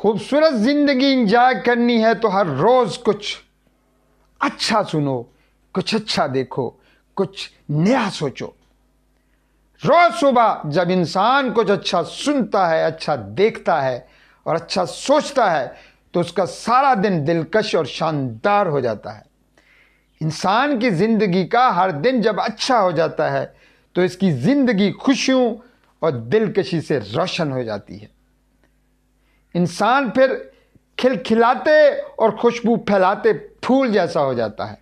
खूबसूरत ज़िंदगी इंजॉय करनी है तो हर रोज़ कुछ अच्छा सुनो कुछ अच्छा देखो कुछ नया सोचो रोज़ सुबह जब इंसान कुछ अच्छा सुनता है अच्छा देखता है और अच्छा सोचता है तो उसका सारा दिन दिलकश और शानदार हो जाता है इंसान की ज़िंदगी का हर दिन जब अच्छा हो जाता है तो इसकी ज़िंदगी खुशियों और दिलकशी से रोशन हो जाती है इंसान फिर खिलखिलाते और खुशबू फैलाते फूल जैसा हो जाता है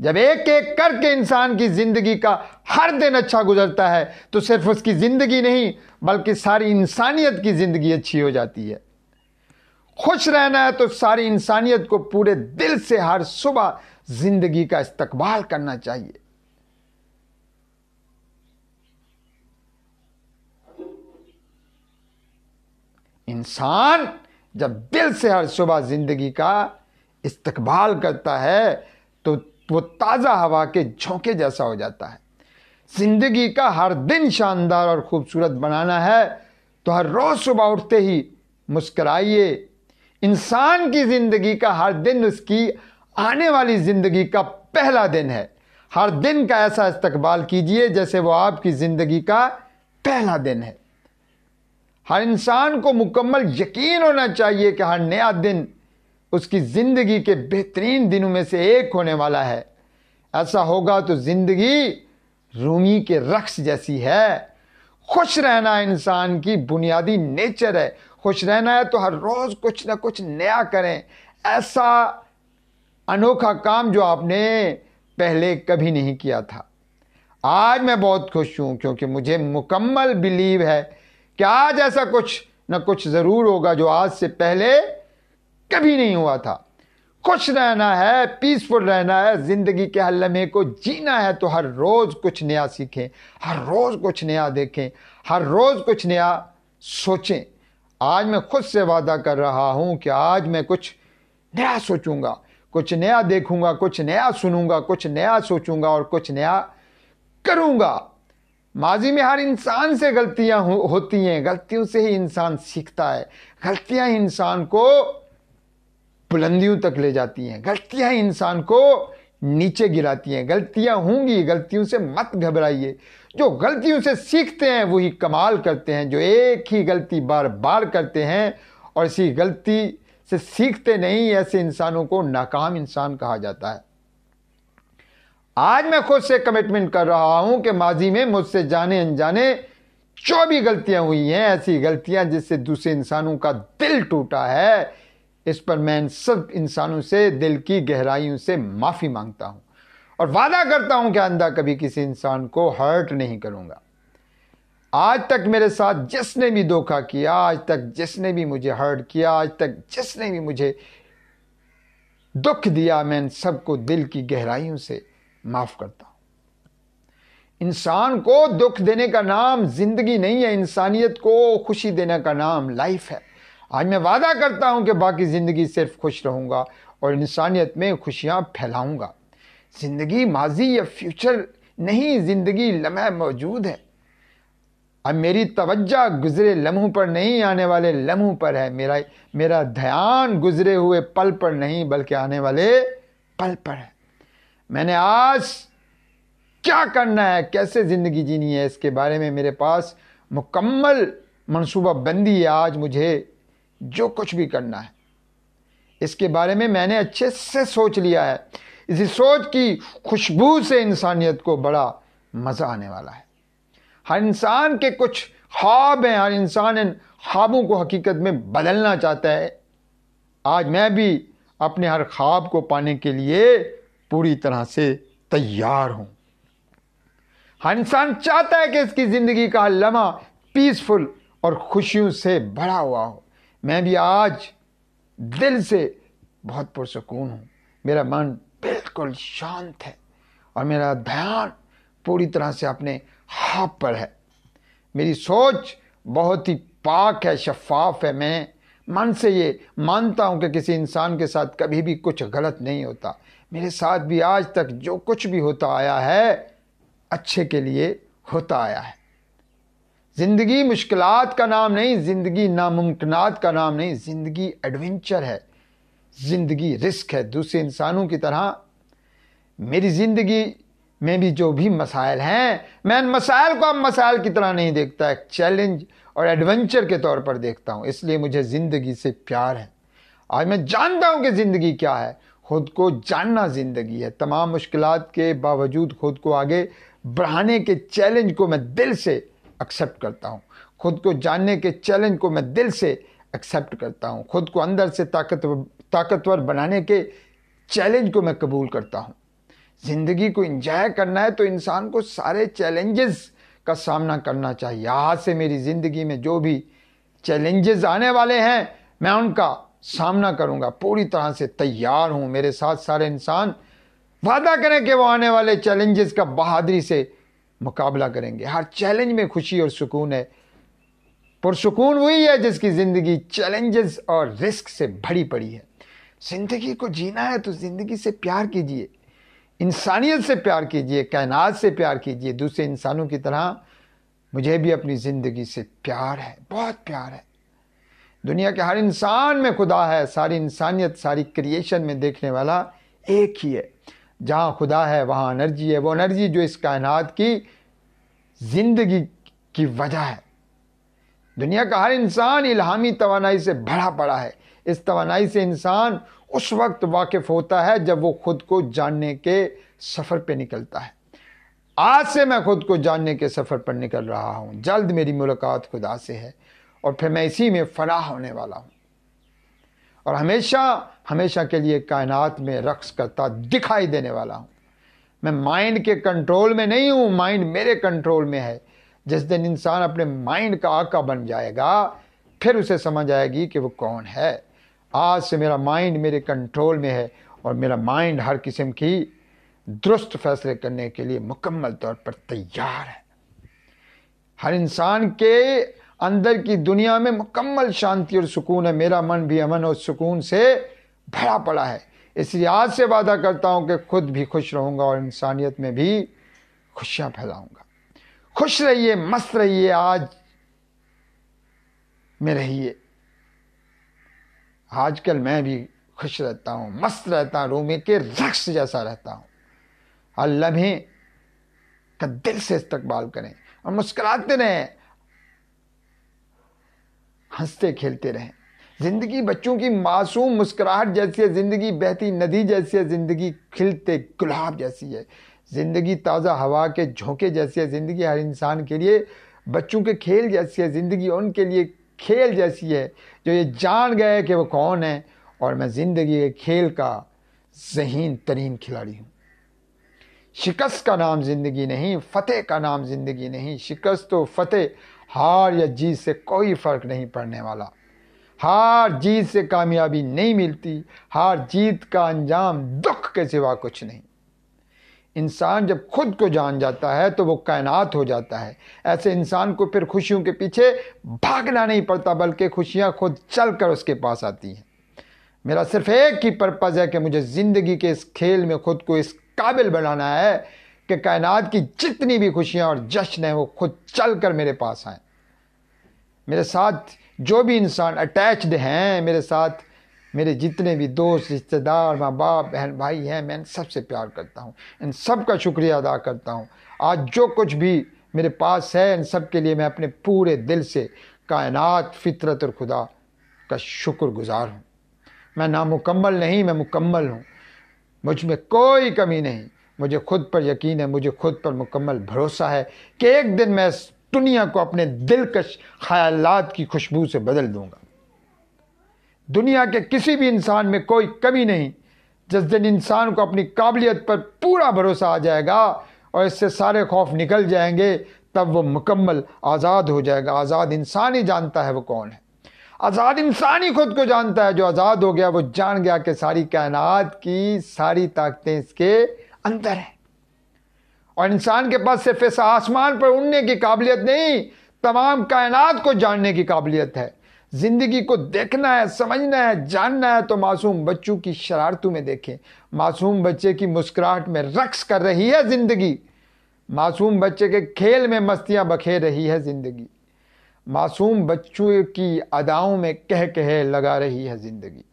जब एक एक करके इंसान की ज़िंदगी का हर दिन अच्छा गुजरता है तो सिर्फ उसकी ज़िंदगी नहीं बल्कि सारी इंसानियत की ज़िंदगी अच्छी हो जाती है खुश रहना है तो सारी इंसानियत को पूरे दिल से हर सुबह ज़िंदगी का इस्तकबाल करना चाहिए इंसान जब दिल से हर सुबह ज़िंदगी का इस्तकबाल करता है तो वो ताज़ा हवा के झोंके जैसा हो जाता है ज़िंदगी का हर दिन शानदार और ख़ूबसूरत बनाना है तो हर रोज़ सुबह उठते ही मुस्कराइए इंसान की ज़िंदगी का हर दिन उसकी आने वाली ज़िंदगी का पहला दिन है हर दिन का ऐसा इस्तकबाल कीजिए जैसे वो आपकी ज़िंदगी का पहला दिन है हर इंसान को मुकम्मल यकीन होना चाहिए कि हर नया दिन उसकी ज़िंदगी के बेहतरीन दिनों में से एक होने वाला है ऐसा होगा तो ज़िंदगी रूमी के रक्स जैसी है खुश रहना इंसान की बुनियादी नेचर है खुश रहना है तो हर रोज़ कुछ ना कुछ नया करें ऐसा अनोखा काम जो आपने पहले कभी नहीं किया था आज मैं बहुत खुश हूँ क्योंकि मुझे मुकम्मल बिलीव है कि आज ऐसा कुछ न कुछ ज़रूर होगा जो आज से पहले कभी नहीं हुआ था खुश रहना है पीसफुल रहना है ज़िंदगी के हर लम्हे को जीना है तो हर रोज़ कुछ नया सीखें हर रोज़ कुछ नया देखें हर रोज़ कुछ नया सोचें आज मैं खुद से वादा कर रहा हूं कि आज मैं कुछ नया सोचूंगा कुछ नया देखूंगा कुछ नया सुनूंगा कुछ नया सोचूंगा और कुछ नया करूंगा माजी में हर इंसान से गलतियां हो, होती हैं गलतियों से ही इंसान सीखता है गलतियां ही इंसान को बुलंदियों तक ले जाती हैं गलतियां ही इंसान को नीचे गिराती हैं गलतियां होंगी गलतियों से मत घबराइए जो गलतियों से सीखते हैं वही कमाल करते हैं जो एक ही गलती बार बार करते हैं और इसी गलती से सीखते नहीं ऐसे इंसानों को नाकाम इंसान कहा जाता है आज मैं खुद से कमिटमेंट कर रहा हूं कि माजी में मुझसे जाने अनजाने जो भी गलतियां हुई हैं ऐसी गलतियां जिससे दूसरे इंसानों का दिल टूटा है इस पर मैं इन सब इंसानों से दिल की गहराइयों से माफ़ी मांगता हूं और वादा करता हूं कि आंदा कभी किसी इंसान को हर्ट नहीं करूंगा आज तक मेरे साथ जिसने भी धोखा किया आज तक जिसने भी मुझे हर्ट किया आज तक जिसने भी मुझे दुख दिया मैं सबको दिल की गहराइयों से माफ करता हूं इंसान को दुख देने का नाम जिंदगी नहीं है इंसानियत को खुशी देने का नाम लाइफ है आज मैं वादा करता हूं कि बाकी ज़िंदगी सिर्फ खुश रहूंगा और इंसानियत में खुशियां फैलाऊंगा ज़िंदगी माजी या फ्यूचर नहीं ज़िंदगी लम्हे मौजूद है अब मेरी तवज्जो गुजरे लम्हों पर नहीं आने वाले लम्हों पर है मेरा मेरा ध्यान गुजरे हुए पल पर नहीं बल्कि आने वाले पल पर है मैंने आज क्या करना है कैसे ज़िंदगी जीनी है इसके बारे में मेरे पास मुकम्मल मनसूबा बंदी है आज मुझे जो कुछ भी करना है इसके बारे में मैंने अच्छे से सोच लिया है इसी सोच की खुशबू से इंसानियत को बड़ा मज़ा आने वाला है हर इंसान के कुछ ख्वाब हैं हर इंसान इन ख्वाबों को हकीकत में बदलना चाहता है आज मैं भी अपने हर ख्वाब को पाने के लिए पूरी तरह से तैयार हूं हर इंसान चाहता है कि इसकी जिंदगी का लम्हा पीसफुल और खुशियों से भरा हुआ हो मैं भी आज दिल से बहुत पुरसकून हूँ मेरा मन बिल्कुल शांत है और मेरा ध्यान पूरी तरह से अपने हाथ पर है मेरी सोच बहुत ही पाक है शफाफ है मैं मन से ये मानता हूँ कि किसी इंसान के साथ कभी भी कुछ गलत नहीं होता मेरे साथ भी आज तक जो कुछ भी होता आया है अच्छे के लिए होता आया है ज़िंदगी मुश्किलात का नाम नहीं ज़िंदगी नामुमकिन का नाम नहीं ज़िंदगी एडवेंचर है ज़िंदगी रिस्क है दूसरे इंसानों की तरह मेरी ज़िंदगी में भी जो भी मसाइल हैं मैं मसाइल को अब मसाइल की तरह नहीं देखता एक चैलेंज और एडवेंचर के तौर पर देखता हूँ इसलिए मुझे ज़िंदगी से प्यार है आज मैं जानता हूँ कि ज़िंदगी क्या है खुद को जानना ज़िंदगी है तमाम मुश्किल के बावजूद खुद को आगे बढ़ाने के चैलेंज को मैं दिल से एक्सेप्ट करता हूँ खुद को जानने के चैलेंज को मैं दिल से एक्सेप्ट करता हूँ खुद को अंदर से ताकतवर ताकतवर बनाने के चैलेंज को मैं कबूल करता हूँ ज़िंदगी को इंजॉय करना है तो इंसान को सारे चैलेंजेस का सामना करना चाहिए आज से मेरी ज़िंदगी में जो भी चैलेंजेस आने वाले हैं मैं उनका सामना करूंगा पूरी तरह से तैयार हूं मेरे साथ सारे इंसान वादा करें कि वो आने वाले चैलेंजेस का बहादुरी से मुकाबला करेंगे हर चैलेंज में खुशी और सुकून है पुरसकून वही है जिसकी ज़िंदगी चैलेंजेस और रिस्क से भरी पड़ी है ज़िंदगी को जीना है तो ज़िंदगी से प्यार कीजिए इंसानियत से प्यार कीजिए कायनात से प्यार कीजिए दूसरे इंसानों की तरह मुझे भी अपनी ज़िंदगी से प्यार है बहुत प्यार है दुनिया के हर इंसान में खुदा है सारी इंसानियत सारी क्रिएशन में देखने वाला एक ही है जहाँ खुदा है वहाँ एनर्जी है वो एनर्जी जो इस कायनात की जिंदगी की वजह है दुनिया का हर इंसान इलामी तोानाई से भरा पड़ा है इस तोानाई से इंसान उस वक्त वाकिफ होता है जब वो खुद को जानने के सफ़र पे निकलता है आज से मैं खुद को जानने के सफ़र पर निकल रहा हूँ जल्द मेरी मुलाकात खुदा से है और फिर मैं इसी में फनाह होने वाला हूँ और हमेशा हमेशा के लिए कायनात में रक्स करता दिखाई देने वाला हूँ मैं माइंड के कंट्रोल में नहीं हूँ माइंड मेरे कंट्रोल में है जिस दिन इंसान अपने माइंड का आका बन जाएगा फिर उसे समझ आएगी कि वो कौन है आज से मेरा माइंड मेरे कंट्रोल में है और मेरा माइंड हर किस्म की दुरुस्त फैसले करने के लिए मुकम्मल तौर पर तैयार है हर इंसान के अंदर की दुनिया में मुकम्मल शांति और सुकून है मेरा मन भी अमन और सुकून से भरा पड़ा है इसलिए आज से वादा करता हूँ कि खुद भी खुश रहूँगा और इंसानियत में भी खुशियाँ फैलाऊँगा खुश रहिए मस्त रहिए आज में रहिए आजकल मैं भी खुश रहता हूँ मस्त रहता हूँ रूमी के रक्स जैसा रहता हूँ हर लम्हे का दिल से इस्तकबाल करें और मुस्कुराते रहें हंसते खेलते रहें जिंदगी बच्चों की मासूम मुस्कुराहट जैसी है ज़िंदगी बहती नदी जैसी है ज़िंदगी खिलते गुलाब जैसी है ज़िंदगी ताज़ा हवा के झोंके जैसी है ज़िंदगी हर इंसान के लिए बच्चों के खेल जैसी है ज़िंदगी उनके लिए खेल जैसी है जो ये जान गए कि वो कौन है और मैं ज़िंदगी के खेल का जहीन तरीन खिलाड़ी हूँ शिकस्त का नाम ज़िंदगी नहीं फ़तेह का नाम ज़िंदगी नहीं शिकस्त तो फ़तेह हार या जीत से कोई फ़र्क नहीं पड़ने वाला हार जीत से कामयाबी नहीं मिलती हार जीत का अंजाम दुख के सिवा कुछ नहीं इंसान जब खुद को जान जाता है तो वो कायनात हो जाता है ऐसे इंसान को फिर खुशियों के पीछे भागना नहीं पड़ता बल्कि खुशियाँ खुद चल कर उसके पास आती हैं मेरा सिर्फ एक ही पर्पज़ है कि मुझे ज़िंदगी के इस खेल में खुद को इस काबिल बनाना है कि कायनात की जितनी भी खुशियाँ और जश्न हैं वो खुद चल कर मेरे पास आए मेरे साथ जो भी इंसान अटैच्ड हैं मेरे साथ मेरे जितने भी दोस्त रिश्तेदार माँ बाप बहन भाई हैं मैं इन सबसे प्यार करता हूँ इन सब का शुक्रिया अदा करता हूँ आज जो कुछ भी मेरे पास है इन सब के लिए मैं अपने पूरे दिल से कायनात फितरत और खुदा का शुक्रगुजार हूँ मैं नामुकम्मल नहीं मैं मुकम्मल हूँ मुझ में कोई कमी नहीं मुझे खुद पर यकीन है मुझे खुद पर मुकम्मल भरोसा है कि एक दिन मैं इस दुनिया को अपने दिलकश ख्यालात की खुशबू से बदल दूंगा दुनिया के किसी भी इंसान में कोई कमी नहीं जिस दिन इंसान को अपनी काबिलियत पर पूरा भरोसा आ जाएगा और इससे सारे खौफ निकल जाएंगे तब वो मुकम्मल आज़ाद हो जाएगा आज़ाद इंसान ही जानता है वो कौन है आज़ाद इंसान ही खुद को जानता है जो आज़ाद हो गया वो जान गया कि सारी कायनात की सारी ताकतें इसके अंदर हैं और इंसान के पास सिर्फ इस आसमान पर उड़ने की काबिलियत नहीं तमाम कायनात को जानने की काबिलियत है ज़िंदगी को देखना है समझना है जानना है तो मासूम बच्चों की शरारतों में देखें मासूम बच्चे की मुस्कुराहट में रक्स कर रही है ज़िंदगी मासूम बच्चे के खेल में मस्तियाँ बखेर रही है ज़िंदगी मासूम बच्चों की अदाओं में कह कह लगा रही है ज़िंदगी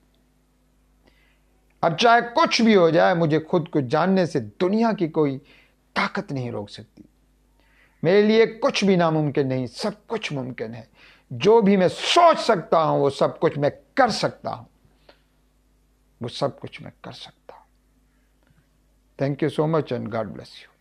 अब चाहे कुछ भी हो जाए मुझे खुद को जानने से दुनिया की कोई ताकत नहीं रोक सकती मेरे लिए कुछ भी नामुमकिन नहीं सब कुछ मुमकिन है जो भी मैं सोच सकता हूं वो सब कुछ मैं कर सकता हूं वो सब कुछ मैं कर सकता हूं thank you so much and god bless you